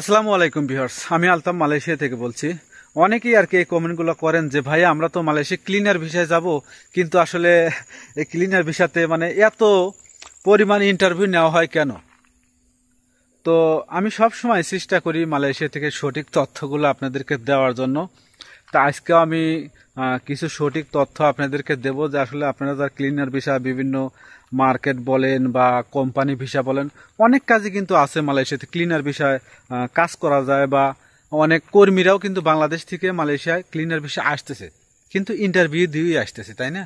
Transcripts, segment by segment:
আসসালামু আলাইকুম বিহার্স আমি আলতাম মালয়েশিয়া থেকে বলছি অনেকেই আর কি এই কমেন্টগুলো করেন যে ভাই আমরা তো মালয়েশিয়া ক্লিনার ভিসায় যাব কিন্তু আসলে এই ক্লিনার ভিসাতে মানে এত পরিমাণ ইন্টারভিউ নেওয়া হয় কেন তো আমি সব সময় চেষ্টা করি মালয়েশিয়া থেকে সঠিক তথ্যগুলো আপনাদেরকে দেওয়ার জন্য তা আজকেও আমি কিছু সঠিক তথ্য আপনাদেরকে দেব যে আসলে আপনারা তার ক্লিনার ভিসা বিভিন্ন মার্কেট বলেন বা কোম্পানি ভিসা বলেন অনেক কাজই কিন্তু আছে মালয়েশিয়াতে ক্লিনার ভিসায় কাজ করা যায় বা অনেক কর্মীরাও কিন্তু বাংলাদেশ থেকে মালয়েশিয়ায় ক্লিনার ভিসা আসতেছে কিন্তু ইন্টারভিউ দিয়েই আসতেছে তাই না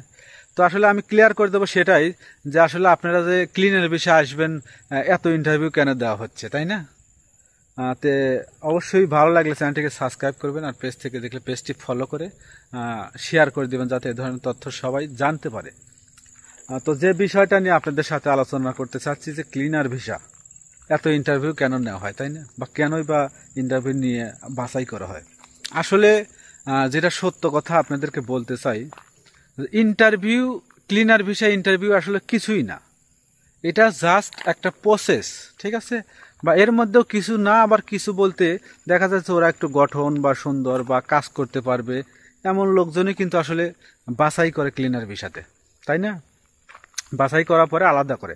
তো আসলে আমি ক্লিয়ার করে দেবো সেটাই যে আসলে আপনারা যে ক্লিনের বিষয়ে আসবেন এত ইন্টারভিউ কেন দেওয়া হচ্ছে তাই না তে অবশ্যই ভালো লাগলে চ্যানেলটিকে সাবস্ক্রাইব করবেন আর পেজ থেকে দেখলে পেজটি ফলো করে শেয়ার করে দেবেন যাতে এ ধরনের তথ্য সবাই জানতে পারে তো যে বিষয়টা নিয়ে আপনাদের সাথে আলোচনা করতে চাচ্ছি যে ক্লিনার ভিসা এত ইন্টারভিউ কেন নেওয়া হয় তাই না বা কেনই বা ইন্টারভিউ নিয়ে বাছাই করা হয় আসলে যেটা সত্য কথা আপনাদেরকে বলতে চাই ইন্টারভিউ ক্লিনার ভিসা ইন্টারভিউ আসলে কিছুই না এটা জাস্ট একটা প্রসেস ঠিক আছে বা এর মধ্যেও কিছু না আবার কিছু বলতে দেখা যাচ্ছে ওরা একটু গঠন বা সুন্দর বা কাজ করতে পারবে এমন লোকজনই কিন্তু আসলে বাছাই করে ক্লিনার ভিসাতে তাই না বাছাই করার পরে আলাদা করে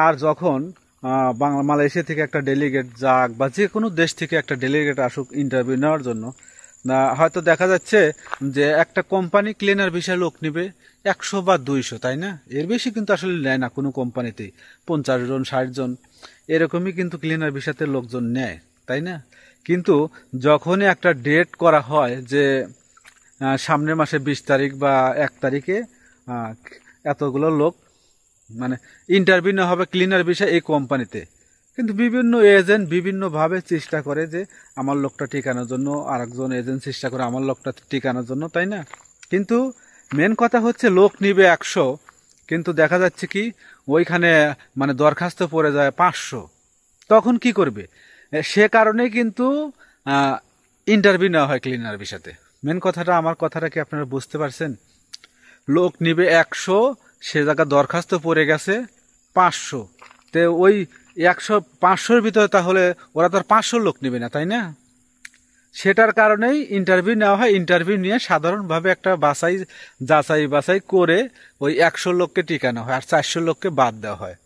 আর যখন বাংলা মালয়েশিয়া থেকে একটা ডেলিগেট যাক বা যে কোনো দেশ থেকে একটা ডেলিগেট আসুক ইন্টারভিউ নেওয়ার জন্য হয়তো দেখা যাচ্ছে যে একটা কোম্পানি ক্লিনার ভিসা লোক নেবে একশো বা দুইশো তাই না এর বেশি কিন্তু আসলে নেয় না কোনো কোম্পানিতেই পঞ্চাশ জন ষাট জন এরকমই কিন্তু ক্লিনার ভিসাতে লোকজন নেয় তাই না কিন্তু যখনই একটা ডেট করা হয় যে সামনের মাসে বিশ তারিখ বা এক তারিখে এতগুলো লোক মানে ইন্টারভিউ নেওয়া হবে ক্লিনার ভিসা এই কোম্পানিতে কিন্তু বিভিন্ন এজেন্ট বিভিন্নভাবে চেষ্টা করে যে আমার লোকটা টিকানোর জন্য আরেকজন এজেন্ট চেষ্টা করে আমার লোকটা টিকানোর জন্য তাই না কিন্তু মেন কথা হচ্ছে লোক নিবে একশো কিন্তু দেখা যাচ্ছে কি ওইখানে মানে দরখাস্ত পড়ে যায় পাঁচশো তখন কি করবে সে কারণে কিন্তু ইন্টারভিউ নেওয়া হয় ক্লিনার বিষাতে মেন কথাটা আমার কথাটা কি আপনারা বুঝতে পারছেন লোক নিবে একশো সে জায়গা দরখাস্ত পড়ে গেছে পাঁচশো তে ওই একশো পাঁচশোর ভিতরে তাহলে ওরা তো আর পাঁচশো লোক নেবে না তাই না সেটার কারণেই ইন্টারভিউ নেওয়া হয় ইন্টারভিউ নিয়ে সাধারণভাবে একটা বাছাই যাচাই বাছাই করে ওই একশো লোককে টিকানো হয় আর চারশো লোককে বাদ দেওয়া হয়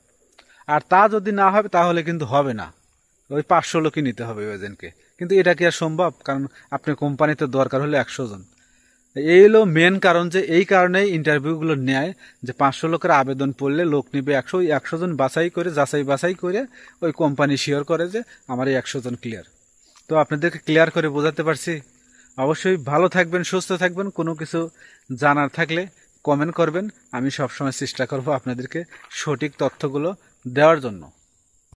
আর তা যদি না হবে তাহলে কিন্তু হবে না ওই পাঁচশো লোকই নিতে হবে ওজনকে কিন্তু এটা কি আর সম্ভব কারণ আপনি কোম্পানিতে দরকার হলে একশো জন এই হলো মেন কারণ যে এই কারণে ইন্টারভিউগুলো নেয় যে পাঁচশো লোকের আবেদন পড়লে লোক নিবে একশো ওই একশো জন বাছাই করে যাচাই বাছাই করে ওই কোম্পানি শিওর করে যে আমার এই একশো জন ক্লিয়ার তো আপনাদেরকে ক্লিয়ার করে বোঝাতে পারছি অবশ্যই ভালো থাকবেন সুস্থ থাকবেন কোনো কিছু জানার থাকলে কমেন্ট করবেন আমি সবসময় চেষ্টা করব আপনাদেরকে সঠিক তথ্যগুলো দেওয়ার জন্য